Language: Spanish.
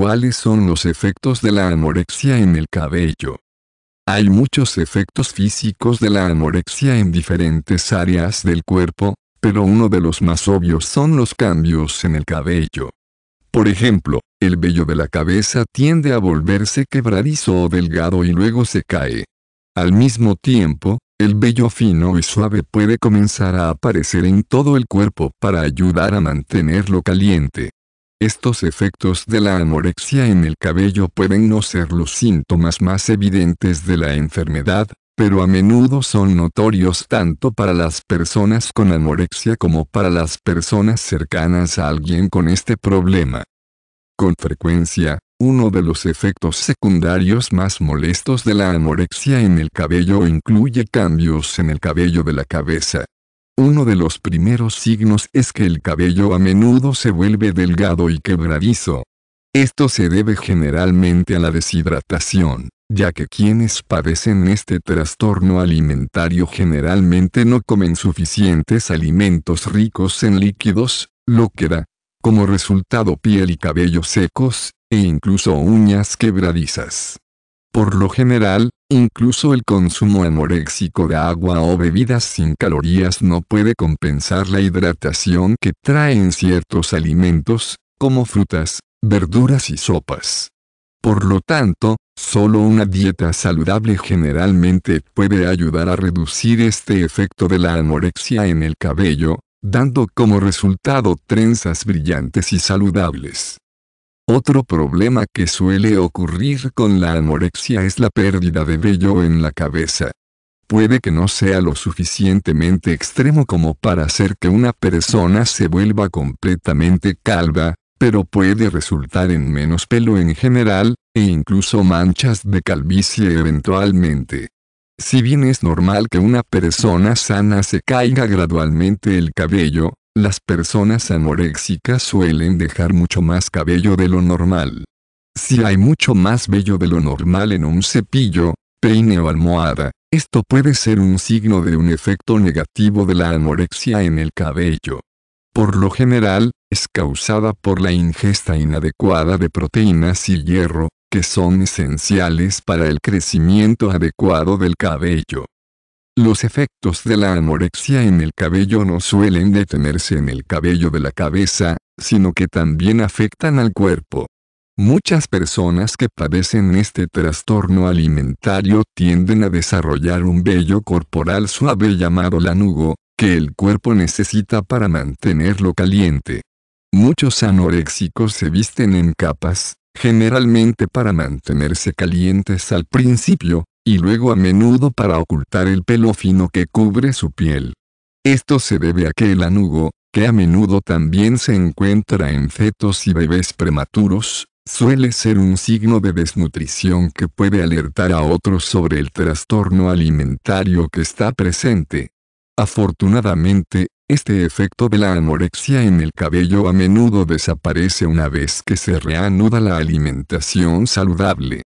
¿Cuáles son los efectos de la anorexia en el cabello? Hay muchos efectos físicos de la anorexia en diferentes áreas del cuerpo, pero uno de los más obvios son los cambios en el cabello. Por ejemplo, el vello de la cabeza tiende a volverse quebradizo o delgado y luego se cae. Al mismo tiempo, el vello fino y suave puede comenzar a aparecer en todo el cuerpo para ayudar a mantenerlo caliente. Estos efectos de la anorexia en el cabello pueden no ser los síntomas más evidentes de la enfermedad, pero a menudo son notorios tanto para las personas con anorexia como para las personas cercanas a alguien con este problema. Con frecuencia, uno de los efectos secundarios más molestos de la anorexia en el cabello incluye cambios en el cabello de la cabeza. Uno de los primeros signos es que el cabello a menudo se vuelve delgado y quebradizo. Esto se debe generalmente a la deshidratación, ya que quienes padecen este trastorno alimentario generalmente no comen suficientes alimentos ricos en líquidos, lo que da, como resultado piel y cabello secos, e incluso uñas quebradizas. Por lo general, incluso el consumo anoréxico de agua o bebidas sin calorías no puede compensar la hidratación que traen ciertos alimentos, como frutas, verduras y sopas. Por lo tanto, solo una dieta saludable generalmente puede ayudar a reducir este efecto de la anorexia en el cabello, dando como resultado trenzas brillantes y saludables. Otro problema que suele ocurrir con la anorexia es la pérdida de vello en la cabeza. Puede que no sea lo suficientemente extremo como para hacer que una persona se vuelva completamente calva, pero puede resultar en menos pelo en general, e incluso manchas de calvicie eventualmente. Si bien es normal que una persona sana se caiga gradualmente el cabello, las personas anoréxicas suelen dejar mucho más cabello de lo normal. Si hay mucho más vello de lo normal en un cepillo, peine o almohada, esto puede ser un signo de un efecto negativo de la anorexia en el cabello. Por lo general, es causada por la ingesta inadecuada de proteínas y hierro, que son esenciales para el crecimiento adecuado del cabello. Los efectos de la anorexia en el cabello no suelen detenerse en el cabello de la cabeza, sino que también afectan al cuerpo. Muchas personas que padecen este trastorno alimentario tienden a desarrollar un vello corporal suave llamado lanugo, que el cuerpo necesita para mantenerlo caliente. Muchos anoréxicos se visten en capas, generalmente para mantenerse calientes al principio, y luego a menudo para ocultar el pelo fino que cubre su piel. Esto se debe a que el anugo, que a menudo también se encuentra en fetos y bebés prematuros, suele ser un signo de desnutrición que puede alertar a otros sobre el trastorno alimentario que está presente. Afortunadamente, este efecto de la anorexia en el cabello a menudo desaparece una vez que se reanuda la alimentación saludable.